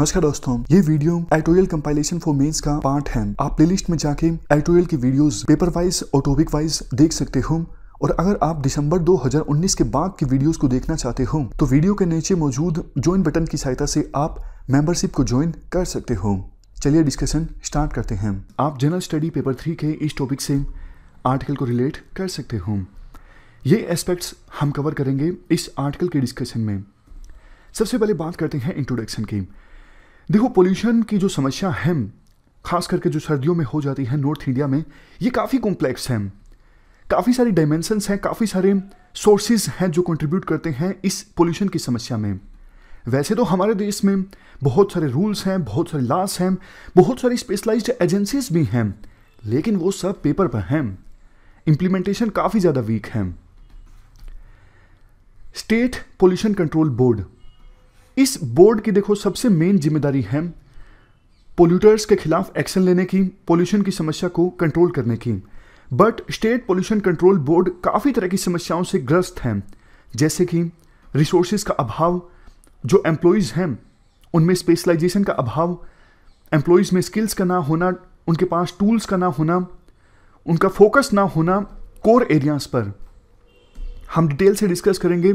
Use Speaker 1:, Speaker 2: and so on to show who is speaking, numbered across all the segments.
Speaker 1: नमस्कार दोस्तों ये video editorial compilation for mains का पार्ट है आप प्लेलिस्ट में जाके एटोरियल की वीडियोस पेपर वाइज और टॉपिक वाइज देख सकते हो और अगर आप दिसंबर 2019 के बाद की वीडियोस को देखना चाहते हो तो वीडियो के नीचे मौजूद ज्वाइन बटन की सहायता से आप मेंबरशिप को ज्वाइन कर सकते हो चलिए डिस्कशन स्टार्ट करते हैं आप जनरल स्टडी पेपर थ्री के इस टॉपिक से आर्टिकल को रिलेट कर सकते हो ये एस्पेक्ट्स हम कवर करेंगे इस आर्टिकल के डिस्कशन में सबसे पहले बात करते हैं इंट्रोडक्शन की देखो पोल्यूशन की जो समस्या है खास करके जो सर्दियों में हो जाती है नॉर्थ इंडिया में ये काफ़ी कॉम्प्लेक्स है काफ़ी सारी डायमेंशंस हैं काफ़ी सारे सोर्सेज हैं जो कंट्रीब्यूट करते हैं इस पोल्यूशन की समस्या में वैसे तो हमारे देश में बहुत सारे रूल्स हैं बहुत सारे लॉस हैं बहुत सारी स्पेशलाइज्ड एजेंसीज भी हैं लेकिन वो सब पेपर पर हैं इम्प्लीमेंटेशन काफ़ी ज़्यादा वीक है स्टेट पोल्यूशन कंट्रोल बोर्ड इस बोर्ड की देखो सबसे मेन जिम्मेदारी है पोल्यूटर्स के खिलाफ एक्शन लेने की पोल्यूशन की समस्या को कंट्रोल करने की but state pollution control board काफ़ी तरह की समस्याओं से ग्रस्त हैं जैसे कि रिसोर्सेज का अभाव जो एम्प्लॉयज़ हैं उनमें स्पेशलाइजेशन का अभाव एम्प्लॉयज़ में स्किल्स का ना होना उनके पास टूल्स का ना होना उनका फोकस ना होना कोर एरियाज़ पर हम डिटेल से डिस्कस करेंगे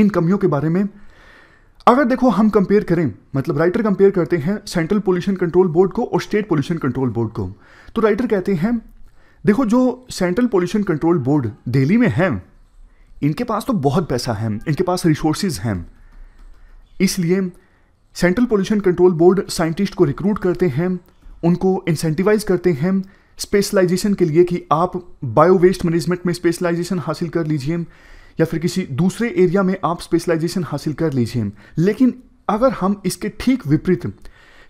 Speaker 1: इन कमियों के बारे में अगर देखो हम कंपेयर करें मतलब राइटर कंपेयर करते हैं सेंट्रल पोल्यूशन कंट्रोल बोर्ड को और स्टेट पोल्यूशन कंट्रोल बोर्ड को तो राइटर कहते हैं देखो जो central pollution control board Delhi में है इनके पास तो बहुत पैसा है इनके पास रिसोर्सेज हैं इसलिए central pollution control board scientist को रिक्रूट करते हैं उनको इंसेंटिवाइज करते हैं स्पेशलाइजेशन के लिए कि आप बायो वेस्ट मैनेजमेंट में स्पेशलाइजेशन हासिल कर लीजिए या फिर किसी दूसरे एरिया में आप स्पेशलाइजेशन हासिल कर लीजिए लेकिन अगर हम इसके ठीक विपरीत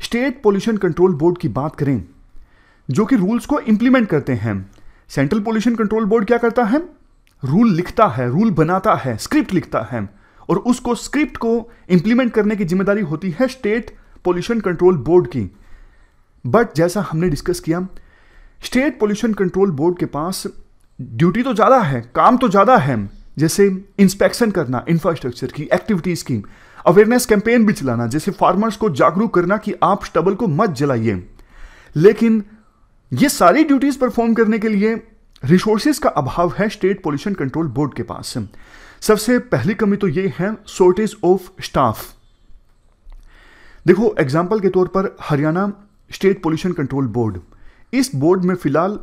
Speaker 1: स्टेट पोल्यूशन कंट्रोल बोर्ड की बात करें जो कि रूल्स को इंप्लीमेंट करते हैं सेंट्रल पोल्यूशन कंट्रोल बोर्ड क्या करता है रूल लिखता है रूल बनाता है स्क्रिप्ट लिखता है और उसको स्क्रिप्ट को इंप्लीमेंट करने की जिम्मेदारी होती है स्टेट पोल्यूशन कंट्रोल बोर्ड की बट जैसा हमने डिस्कस किया स्टेट पोल्यूशन कंट्रोल बोर्ड के पास ड्यूटी तो ज़्यादा है काम तो ज़्यादा है जैसे इंस्पेक्शन करना इंफ्रास्ट्रक्चर की एक्टिविटीज़ की अवेयरनेस कैंपेन भी चलाना जैसे फार्मर्स को जागरूक करना कि आप स्टबल को मत जलाइए लेकिन ये सारी ड्यूटीज़ परफॉर्म करने के लिए रिसोर्सेज का अभाव है स्टेट पोल्यूशन कंट्रोल बोर्ड के पास सबसे पहली कमी तो ये है शॉर्टेज ऑफ स्टाफ देखो एग्जाम्पल के तौर पर Haryana state pollution control board इस बोर्ड में फिलहाल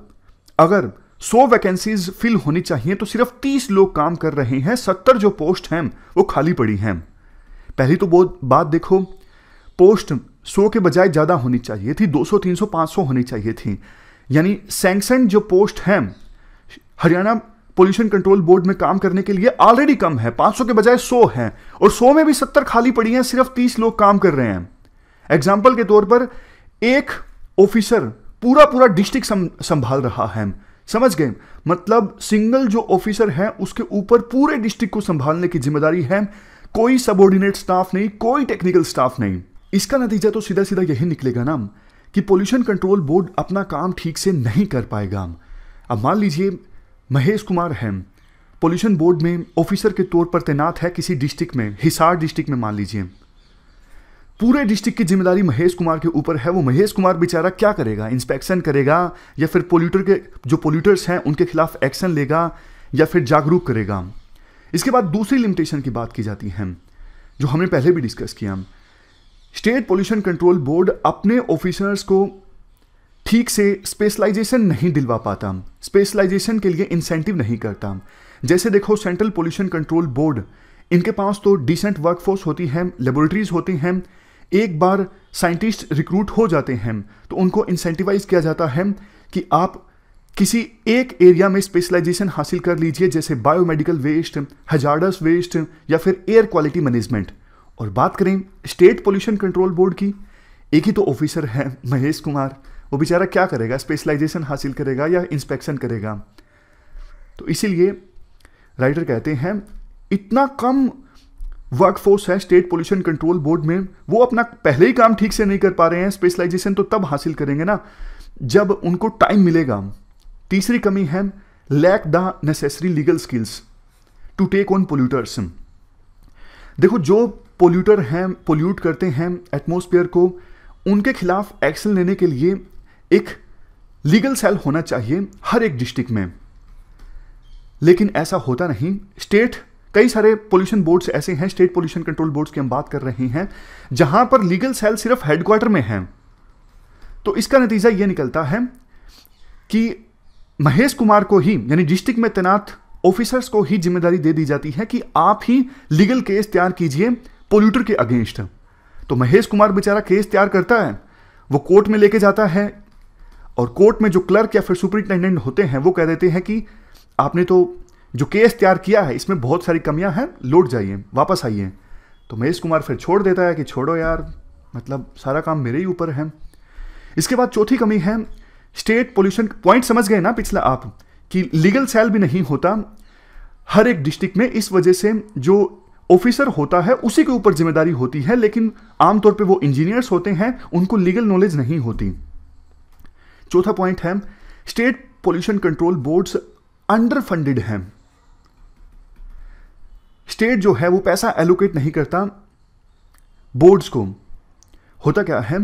Speaker 1: अगर सौ वैकेंसीज फिल होनी चाहिए तो सिर्फ तीस लोग काम कर रहे हैं सत्तर जो पोस्ट हैं वो खाली पड़ी हैं पहली तो वो बात देखो पोस्ट सौ के बजाय ज़्यादा होनी चाहिए थी दो सौ तीन सौ पांच सौ होनी चाहिए थी यानी सैंक्शन जो पोस्ट हैं हरियाणा पोल्यूशन कंट्रोल बोर्ड में काम करने के लिए ऑलरेडी कम है 500 के बजाय 100 हैं और 100 में भी 70 खाली पड़ी हैं सिर्फ 30 लोग काम कर रहे हैं एग्जाम्पल के तौर पर एक ऑफिसर पूरा पूरा डिस्ट्रिक्ट संभाल रहा है समझ गए मतलब सिंगल जो ऑफिसर है उसके ऊपर पूरे डिस्ट्रिक्ट को संभालने की जिम्मेदारी है कोई सबोर्डिनेट स्टाफ नहीं कोई टेक्निकल स्टाफ नहीं इसका नतीजा तो सीधा सीधा यही निकलेगा ना कि पोल्यूशन कंट्रोल बोर्ड अपना काम ठीक से नहीं कर पाएगा अब मान लीजिए महेश कुमार है पोल्यूशन बोर्ड में ऑफिसर के तौर पर तैनात है किसी डिस्ट्रिक्ट में हिसार डिस्ट्रिक्ट में मान लीजिए पूरे डिस्ट्रिक्ट की जिम्मेदारी महेश कुमार के ऊपर है वो महेश कुमार बेचारा क्या करेगा इंस्पेक्शन करेगा या फिर पोल्यूटर के जो पोल्यूटर्स हैं उनके खिलाफ एक्शन लेगा या फिर जागरूक करेगा इसके बाद दूसरी लिमिटेशन की बात की जाती है जो हमने पहले भी डिस्कस किया स्टेट पोल्यूशन कंट्रोल बोर्ड अपने ऑफिसर्स को ठीक से स्पेशलाइजेशन नहीं दिलवा पाता स्पेशलाइजेशन के लिए इंसेंटिव नहीं करता जैसे देखो सेंट्रल पोल्यूशन कंट्रोल बोर्ड इनके पास तो डिसेंट वर्कफोर्स होती है लेबोरेटरीज होती हैं एक बार साइंटिस्ट रिक्रूट हो जाते हैं तो उनको इंसेंटिवाइज किया जाता है कि आप किसी एक एरिया में स्पेशलाइजेशन हासिल कर लीजिए जैसे बायोमेडिकल वेस्ट हजार्डस वेस्ट या फिर एयर क्वालिटी मैनेजमेंट और बात करें स्टेट पोल्यूशन कंट्रोल बोर्ड की एक ही तो ऑफिसर है महेश कुमार वो बेचारा क्या करेगा स्पेशलाइजेशन हासिल करेगा या इंस्पेक्शन करेगा तो इसीलिए राइटर कहते हैं इतना कम वर्कफोर्स है स्टेट पोल्यूशन कंट्रोल बोर्ड में वो अपना पहले ही काम ठीक से नहीं कर पा रहे हैं स्पेशलाइजेशन तो तब हासिल करेंगे ना जब उनको टाइम मिलेगा तीसरी कमी है lack the necessary legal skills to take on polluters देखो जो पोल्यूटर हैं पोल्यूट करते हैं एटमोसफियर को उनके खिलाफ एक्शन लेने के लिए एक लीगल सेल होना चाहिए हर एक डिस्ट्रिक्ट में लेकिन ऐसा होता नहीं स्टेट कई सारे पोल्यूशन बोर्ड्स ऐसे हैं स्टेट पोल्यूशन कंट्रोल बोर्ड्स की हम बात कर रहे हैं जहां पर लीगल सेल सिर्फ हेडक्वार्टर में हैं तो इसका नतीजा यह निकलता है कि महेश कुमार को ही यानी डिस्ट्रिक्ट में तैनात ऑफिसर्स को ही जिम्मेदारी दे दी जाती है कि आप ही लीगल केस तैयार कीजिए पोल्यूटर के अगेंस्ट तो महेश कुमार बेचारा केस तैयार करता है वो कोर्ट में लेके जाता है और कोर्ट में जो क्लर्क या फिर सुपरिंटेंडेंट होते हैं वो कह देते हैं कि आपने तो जो केस तैयार किया है इसमें बहुत सारी कमियां हैं लौट जाइए वापस आइए तो महेश कुमार फिर छोड़ देता है कि छोड़ो यार मतलब सारा काम मेरे ही ऊपर है इसके बाद चौथी कमी है स्टेट पोल्यूशन पॉइंट समझ गए ना पिछला आप कि लीगल सेल भी नहीं होता हर एक डिस्ट्रिक्ट में इस वजह से जो ऑफिसर होता है उसी के ऊपर जिम्मेदारी होती है लेकिन आमतौर पे वो इंजीनियर्स होते हैं उनको लीगल नॉलेज नहीं होती चौथा पॉइंट है state pollution control boards under funded हैं स्टेट जो है वो पैसा एलोकेट नहीं करता बोर्ड्स को होता क्या है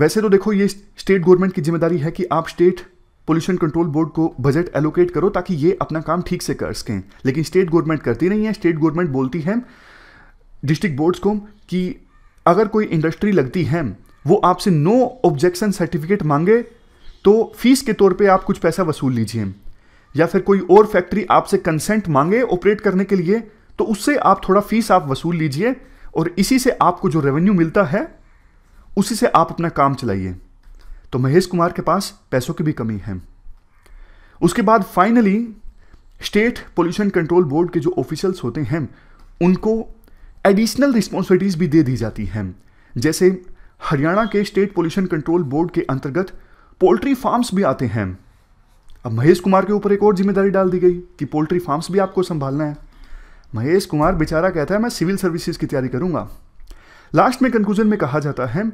Speaker 1: वैसे तो देखो ये स्टेट गवर्नमेंट की जिम्मेदारी है कि आप स्टेट पोल्यूशन कंट्रोल बोर्ड को बजट एलोकेट करो ताकि ये अपना काम ठीक से कर सकें लेकिन स्टेट गवर्नमेंट करती नहीं है स्टेट गवर्नमेंट बोलती है डिस्ट्रिक्ट बोर्ड्स को कि अगर कोई इंडस्ट्री लगती है वो आपसे नो ऑब्जेक्शन सर्टिफिकेट मांगे तो फीस के तौर पे आप कुछ पैसा वसूल लीजिए या फिर कोई और फैक्ट्री आपसे कंसेंट मांगे ऑपरेट करने के लिए तो उससे आप थोड़ा फीस आप वसूल लीजिए और इसी से आपको जो रेवेन्यू मिलता है उसी से आप अपना काम चलाइए तो महेश कुमार के पास पैसों की भी कमी है उसके बाद finally state pollution control board के जो ऑफिशियल्स होते हैं उनको एडिशनल रिस्पॉन्सिबिलिटीज़ भी दे दी जाती हैं जैसे हरियाणा के स्टेट पोल्यूशन कंट्रोल बोर्ड के अंतर्गत पोल्ट्री फार्म्स भी आते हैं अब महेश कुमार के ऊपर एक और जिम्मेदारी डाल दी गई कि पोल्ट्री फार्म्स भी आपको संभालना है महेश कुमार बेचारा कहता है मैं सिविल सर्विसेज की तैयारी करूंगा लास्ट में कंक्लूजन में कहा जाता है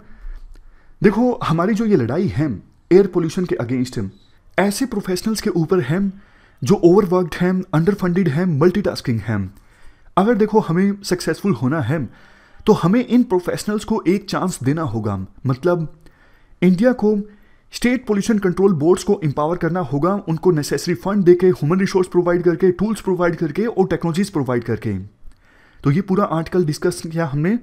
Speaker 1: देखो हमारी जो ये लड़ाई है एयर पोल्यूशन के अगेंस्ट है ऐसे प्रोफेशनल्स के ऊपर है जो ओवरवर्कड हैं अंडर फंडेड हैं मल्टीटास्किंग हैं अगर देखो हमें सक्सेसफुल होना है तो हमें इन प्रोफेशनल्स को एक चांस देना होगा मतलब इंडिया को स्टेट पोल्यूशन कंट्रोल बोर्ड्स को एम्पावर करना होगा उनको नेसेसरी फंड देके ह्यूमन रिसोर्स प्रोवाइड करके टूल्स प्रोवाइड करके और टेक्नोलॉजीज प्रोवाइड करके तो ये पूरा आर्टिकल डिस्कस किया हमने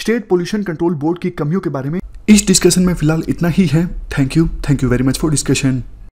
Speaker 1: स्टेट पोल्यूशन कंट्रोल बोर्ड की कमियों के बारे में इस डिस्कशन में फिलहाल इतना ही है thank you thank you very much for discussion